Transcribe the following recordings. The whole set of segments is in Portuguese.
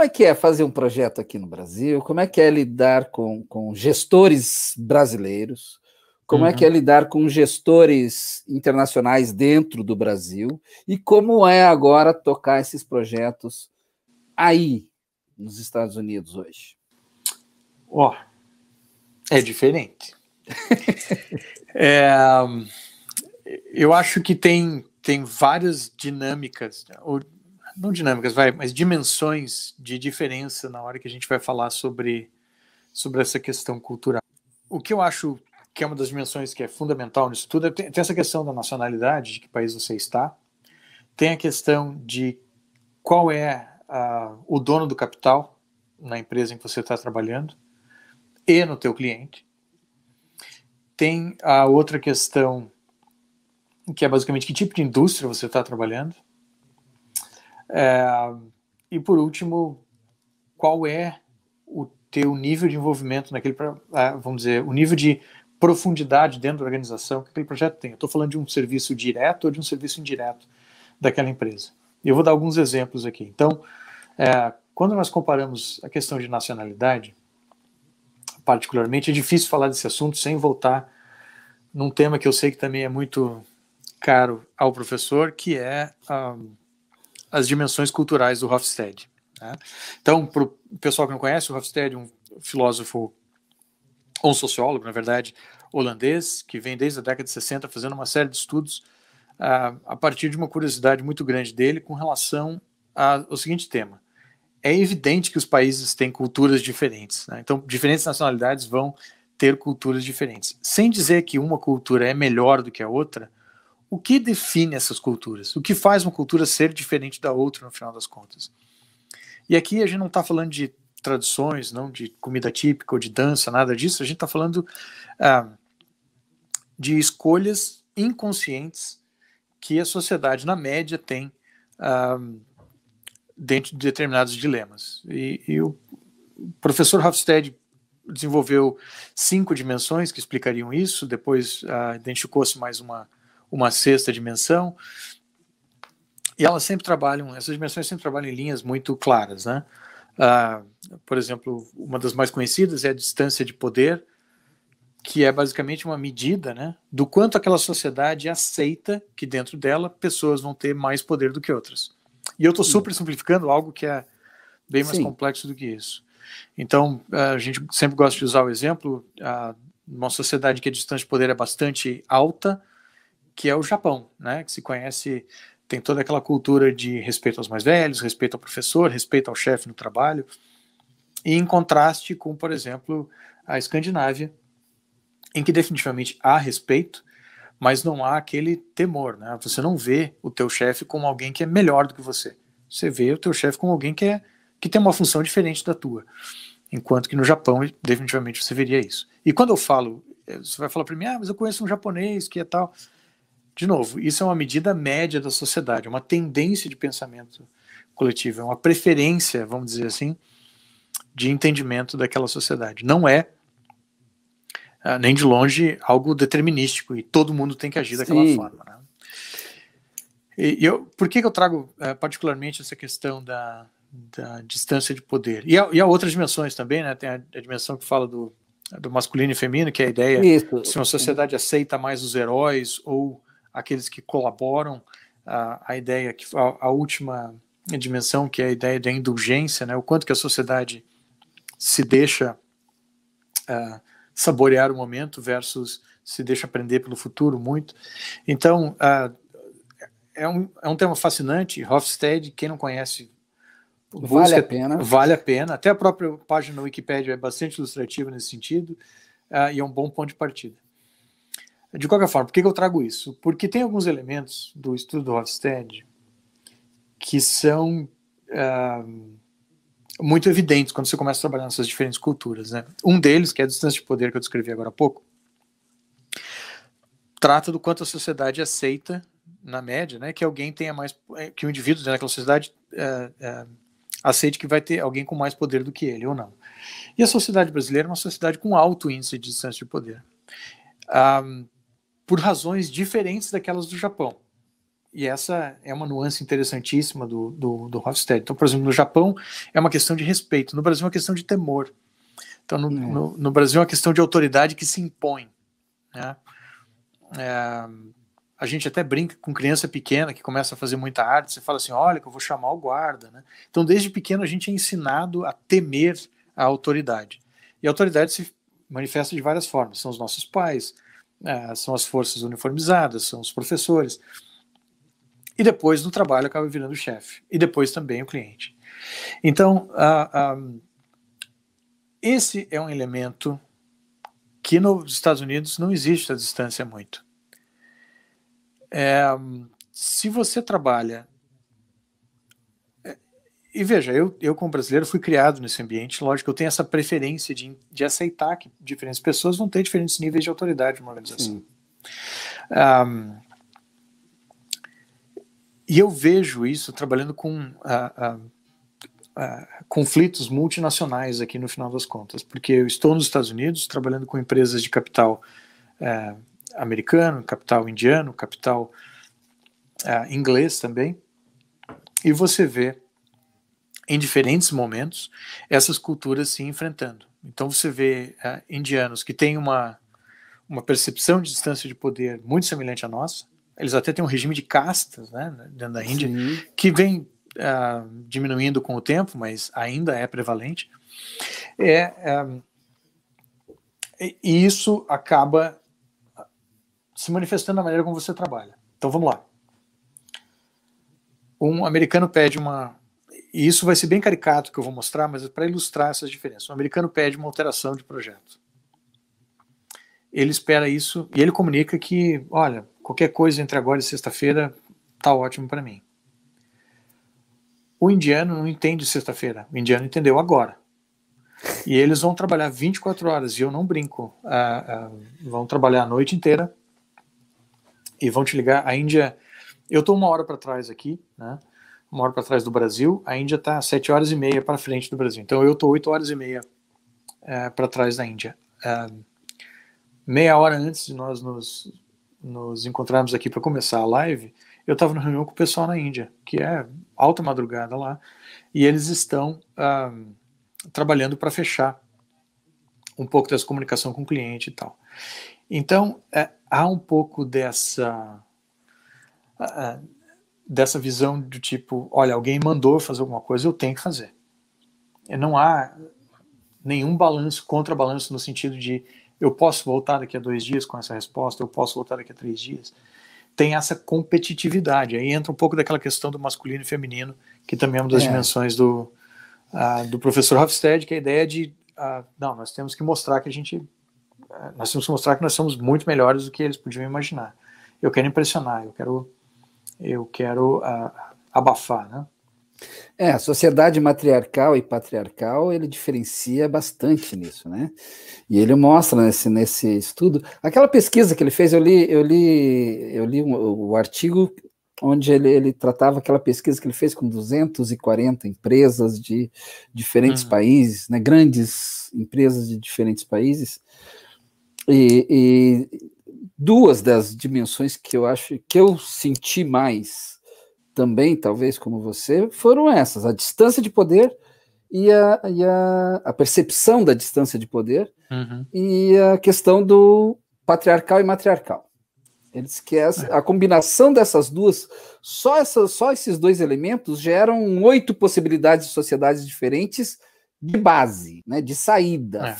Como é que é fazer um projeto aqui no Brasil? Como é que é lidar com, com gestores brasileiros? Como uhum. é que é uhum. lidar com gestores internacionais dentro do Brasil? E como é agora tocar esses projetos aí, nos Estados Unidos hoje? Ó, oh, é diferente. é, eu acho que tem, tem várias dinâmicas. Né? não dinâmicas, vai, mas dimensões de diferença na hora que a gente vai falar sobre, sobre essa questão cultural. O que eu acho que é uma das dimensões que é fundamental nisso tudo é tem, tem essa questão da nacionalidade, de que país você está, tem a questão de qual é uh, o dono do capital na empresa em que você está trabalhando e no teu cliente. Tem a outra questão que é basicamente que tipo de indústria você está trabalhando é, e por último, qual é o teu nível de envolvimento naquele, é, vamos dizer, o nível de profundidade dentro da organização que aquele projeto tem. Eu estou falando de um serviço direto ou de um serviço indireto daquela empresa. Eu vou dar alguns exemplos aqui. Então, é, quando nós comparamos a questão de nacionalidade, particularmente, é difícil falar desse assunto sem voltar num tema que eu sei que também é muito caro ao professor, que é um, ah, as dimensões culturais do Hofstede. Né? Então, para o pessoal que não conhece, o Hofstede é um filósofo, ou um sociólogo, na verdade, holandês, que vem desde a década de 60 fazendo uma série de estudos uh, a partir de uma curiosidade muito grande dele com relação ao seguinte tema. É evidente que os países têm culturas diferentes, né? então diferentes nacionalidades vão ter culturas diferentes. Sem dizer que uma cultura é melhor do que a outra, o que define essas culturas? O que faz uma cultura ser diferente da outra, no final das contas? E aqui a gente não está falando de tradições, não de comida típica ou de dança, nada disso. A gente está falando ah, de escolhas inconscientes que a sociedade, na média, tem ah, dentro de determinados dilemas. E, e o professor Hofstede desenvolveu cinco dimensões que explicariam isso, depois ah, identificou-se mais uma uma sexta dimensão. E elas sempre trabalham, essas dimensões sempre trabalham em linhas muito claras, né? Ah, por exemplo, uma das mais conhecidas é a distância de poder, que é basicamente uma medida né, do quanto aquela sociedade aceita que dentro dela pessoas vão ter mais poder do que outras. E eu estou super simplificando algo que é bem mais Sim. complexo do que isso. Então, a gente sempre gosta de usar o exemplo, a, uma sociedade que a é distância de poder é bastante alta, que é o Japão, né? Que se conhece, tem toda aquela cultura de respeito aos mais velhos, respeito ao professor, respeito ao chefe no trabalho, e em contraste com, por exemplo, a Escandinávia, em que definitivamente há respeito, mas não há aquele temor, né? Você não vê o teu chefe como alguém que é melhor do que você. Você vê o teu chefe como alguém que é que tem uma função diferente da tua. Enquanto que no Japão, definitivamente você veria isso. E quando eu falo, eh, você vai falar para mim, ah, mas eu conheço um japonês que é tal. De novo, isso é uma medida média da sociedade, é uma tendência de pensamento coletivo, é uma preferência, vamos dizer assim, de entendimento daquela sociedade. Não é ah, nem de longe algo determinístico e todo mundo tem que agir Sim. daquela forma. Né? E eu, por que, que eu trago eh, particularmente essa questão da, da distância de poder? E há, e há, outras dimensões também, né? Tem a, a dimensão que fala do, do masculino e feminino, que é a ideia Isso. se uma sociedade aceita mais os heróis ou aqueles que colaboram, a, a ideia, que a, a, última dimensão, que é a ideia da indulgência, né? o quanto que a sociedade se deixa uh, saborear o momento versus se deixa aprender pelo futuro muito. Então, uh, é, um, é um tema fascinante. Hofstede, quem não conhece, busca, vale a pena. Vale a pena. Até a própria página da Wikipédia é bastante ilustrativa nesse sentido uh, e é um bom ponto de partida. De qualquer forma, por que eu trago isso? Porque tem alguns elementos do estudo do Hofstede que são uh, muito evidentes quando você começa a trabalhar nessas diferentes culturas. Né? Um deles, que é a distância de poder que eu descrevi agora há pouco, trata do quanto a sociedade aceita, na média, né, que alguém tenha mais, eh, que o um indivíduo dentro né, daquela sociedade uh, uh, aceite que vai ter alguém com mais poder do que ele ou não. E a sociedade brasileira é uma sociedade com alto índice de distância de poder. Ah, por razões diferentes daquelas do Japão. E essa é uma nuance interessantíssima do, do, do Hofstede. Então, por exemplo, no Japão é uma questão de respeito, no Brasil é uma questão de temor. Então, no, é. no, no Brasil é uma questão de autoridade que se impõe. Né? É, a gente até brinca com criança pequena que começa a fazer muita arte, você fala assim, olha que eu vou chamar o guarda. Né? Então, desde pequeno a gente é ensinado a temer a autoridade. E a autoridade se manifesta de várias formas. São os nossos pais, né? são as forças uniformizadas, são os professores. E depois no trabalho acaba virando o chefe. E depois também o cliente. Então, esse é um elemento que nos Estados Unidos não existe a distância muito. É, se você trabalha e veja, eu, eu como brasileiro fui criado nesse ambiente, lógico, eu tenho essa preferência de, de aceitar que diferentes pessoas vão ter diferentes níveis de autoridade numa organização. Um, e eu vejo isso trabalhando com uh, uh, Uh, conflitos multinacionais aqui no final das contas, porque eu estou nos Estados Unidos trabalhando com empresas de capital uh, americano, capital indiano, capital uh, inglês também, e você vê em diferentes momentos, essas culturas se enfrentando. Então você vê é, indianos que têm uma, uma percepção de distância de poder muito semelhante à nossa, eles até têm um regime de castas né, dentro da Índia, Sim. que vem é, diminuindo com o tempo, mas ainda é prevalente. É, é e isso acaba se manifestando na maneira como você trabalha. Então vamos lá. Um americano pede uma, e isso vai ser bem caricato que eu vou mostrar, mas é para ilustrar essas diferenças. O americano pede uma alteração de projeto. Ele espera isso e ele comunica que, olha, qualquer coisa entre agora e sexta-feira tá ótimo para mim. O indiano não entende sexta-feira. O indiano entendeu agora. E eles vão trabalhar 24 horas, e eu não brinco. Ah, ah, vão trabalhar a noite inteira e vão te ligar. A Índia. Eu estou uma hora para trás aqui, né? uma hora para trás do Brasil, a Índia está sete horas e meia para frente do Brasil. Então eu estou oito horas e meia é, para trás da Índia. É, meia hora antes de nós nos, nos encontrarmos aqui para começar a live, eu estava na reunião com o pessoal na Índia, que é alta madrugada lá, e eles estão ah, trabalhando para fechar um pouco dessa comunicação com o cliente e tal. Então, é, há um pouco dessa. Ah, ah, dessa visão do tipo, olha, alguém mandou fazer alguma coisa, eu tenho que fazer. E não há nenhum balanço, contrabalanço no sentido de eu posso voltar daqui a dois dias com essa resposta, eu posso voltar daqui a três dias. Tem essa competitividade. Aí entra um pouco daquela questão do masculino e feminino, que também é uma das é. dimensões do, uh, do professor Hofstede, que é a ideia de, uh, não, nós temos que mostrar que a gente, uh, nós temos que mostrar que nós somos muito melhores do que eles podiam imaginar. Eu quero impressionar, eu quero eu quero ah, abafar, né? É, a sociedade matriarcal e patriarcal, ele diferencia bastante nisso, né? E ele mostra nesse, nesse estudo, aquela pesquisa que ele fez, eu li, eu li, eu li o um, artigo onde ele, ele tratava aquela pesquisa que ele fez com 240 empresas de diferentes uhum. países, né, grandes empresas de diferentes países, e, e duas das dimensões que eu acho que eu senti mais também, talvez como você, foram essas: a distância de poder e a, e a, a percepção da distância de poder uhum. e a questão do patriarcal e matriarcal. Eles que é essa, é. a combinação dessas duas, só, essa, só esses dois elementos geram oito possibilidades de sociedades diferentes de base, né, de saída, é.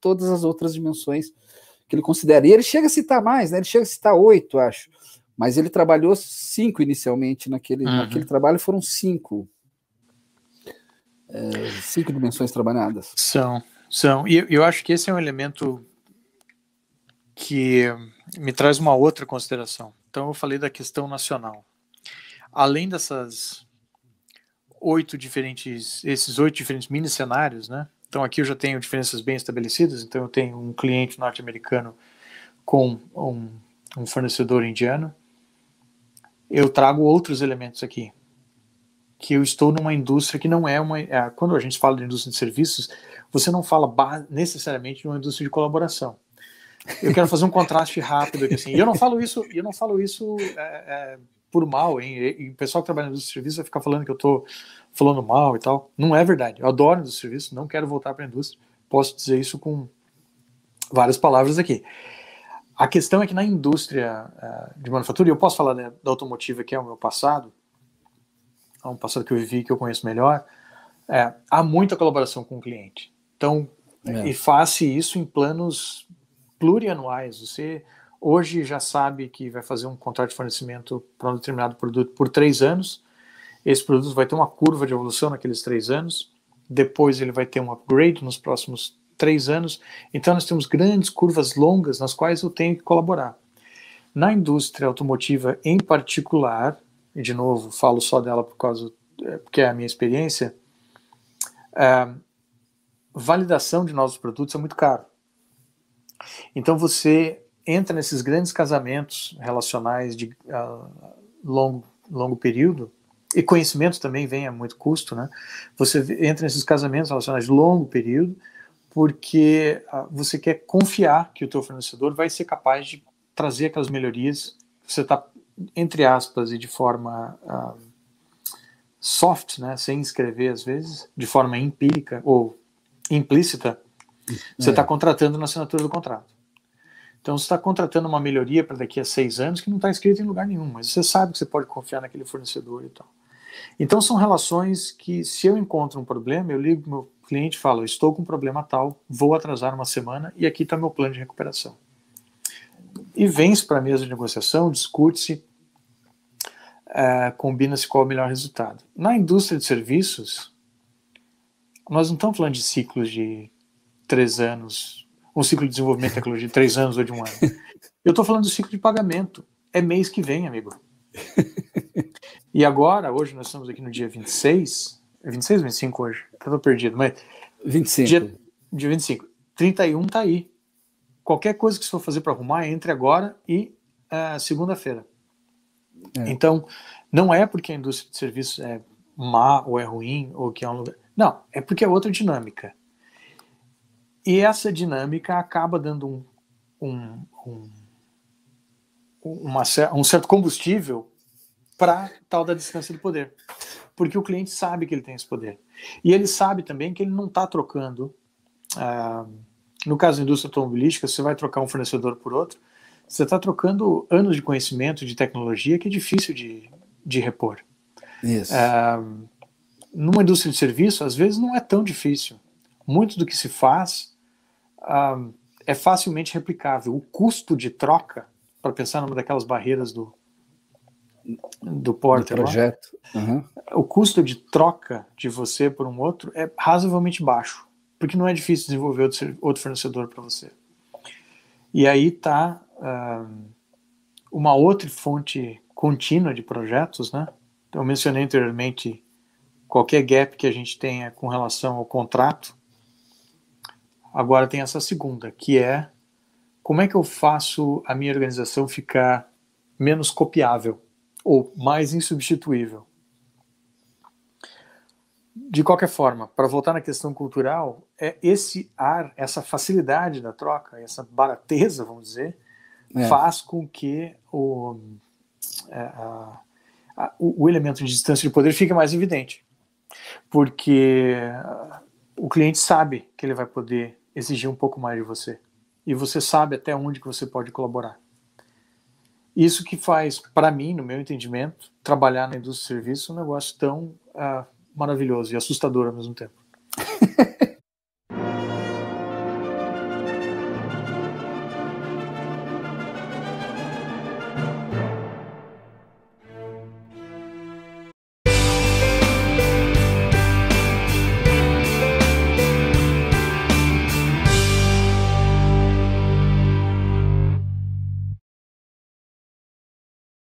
todas as outras dimensões que ele considera. E ele chega a citar mais, né? Ele chega a citar oito, acho. Mas ele trabalhou cinco inicialmente naquele, uhum. naquele trabalho, foram cinco. É, cinco dimensões trabalhadas. São, são. E eu acho que esse é um elemento que me traz uma outra consideração. Então, eu falei da questão nacional. Além dessas oito diferentes, esses oito diferentes mini cenários, né? Então aqui eu já tenho diferenças bem estabelecidas. Então eu tenho um cliente norte-americano com um, um fornecedor indiano. Eu trago outros elementos aqui, que eu estou numa indústria que não é uma. É, quando a gente fala de indústria de serviços, você não fala necessariamente de uma indústria de colaboração. Eu quero fazer um contraste rápido aqui, assim. E eu não falo isso, eu não falo isso é, é, por mal, hein? E, e o pessoal que trabalha na indústria de serviços vai ficar falando que eu estou falando mal e tal. Não é verdade. Eu adoro o serviço, não quero voltar para a indústria. Posso dizer isso com várias palavras aqui. A questão é que na indústria uh, de manufatura, e eu posso falar né, da automotiva, que é o meu passado, é um passado que eu vivi, que eu conheço melhor, é, há muita colaboração com o cliente. Então, é. e faça isso em planos plurianuais. Você hoje já sabe que vai fazer um contrato de fornecimento para um determinado produto por três anos, esse produto vai ter uma curva de evolução naqueles três anos, depois ele vai ter um upgrade nos próximos três anos. Então, nós temos grandes curvas longas nas quais eu tenho que colaborar. Na indústria automotiva em particular, e de novo, falo só dela por causa, é, porque é a minha experiência, a é, validação de novos produtos é muito caro. Então, você entra nesses grandes casamentos relacionais de uh, longo, longo período e conhecimento também vem a muito custo, né? Você entra nesses casamentos relacionados de longo período, porque ah, você quer confiar que o teu fornecedor vai ser capaz de trazer aquelas melhorias. Você está, entre aspas, e de forma uh, soft, né? Sem escrever às vezes, de forma empírica ou implícita, você está é. Tá contratando na assinatura do contrato. Então você está contratando uma melhoria para daqui a seis anos que não está escrita em lugar nenhum, mas você sabe que você pode confiar naquele fornecedor e tal. Então são relações que, se eu encontro um problema, eu ligo meu cliente e falo: estou com um problema tal, vou atrasar uma semana e aqui está meu plano de recuperação. E vem-se para a mesa de negociação, discute-se, eh, combina-se qual é o melhor resultado. Na indústria de serviços, nós não estamos falando de ciclos de três anos, um ciclo de desenvolvimento de tecnologia de três anos ou de um ano. Eu estou falando do ciclo de pagamento. É mês que vem, amigo e agora, hoje nós estamos aqui no dia 26, 26 é ou 25 hoje? Estava perdido, mas... 25. Dia, dia 25. 31 tá aí. Qualquer coisa que você for fazer para arrumar, entre agora e uh, segunda-feira. É. Então, não é porque a indústria de serviços é má ou é ruim ou que é um lugar... Não, é porque é outra dinâmica. E essa dinâmica acaba dando um, um, um uma, um certo combustível para tal da distância de poder. Porque o cliente sabe que ele tem esse poder. E ele sabe também que ele não está trocando. Ah, no caso da indústria automobilística, você vai trocar um fornecedor por outro, você está trocando anos de conhecimento, de tecnologia, que é difícil de, de repor. Isso. Ah, numa indústria de serviço, às vezes não é tão difícil. Muito do que se faz ah, é facilmente replicável. O custo de troca para pensar numa daquelas barreiras do, do Porter. projeto. Uhum. O custo de troca de você por um outro é razoavelmente baixo, porque não é difícil desenvolver outro, fornecedor para você. E aí está uh, ah, uma outra fonte contínua de projetos, né? Eu mencionei anteriormente qualquer gap que a gente tenha com relação ao contrato. Agora tem essa segunda, que é como é que eu faço a minha organização ficar menos copiável ou mais insubstituível? De qualquer forma, para voltar na questão cultural, é esse ar, essa facilidade da troca, essa barateza, vamos dizer, é. faz com que o, é, a, a, o, o elemento de distância de poder fique mais evidente. Porque ah, o cliente sabe que ele vai poder exigir um pouco mais de você e você sabe até onde que você pode colaborar. Isso que faz, para mim, no meu entendimento, trabalhar na indústria de serviço é um negócio tão ah, maravilhoso e assustador ao mesmo tempo.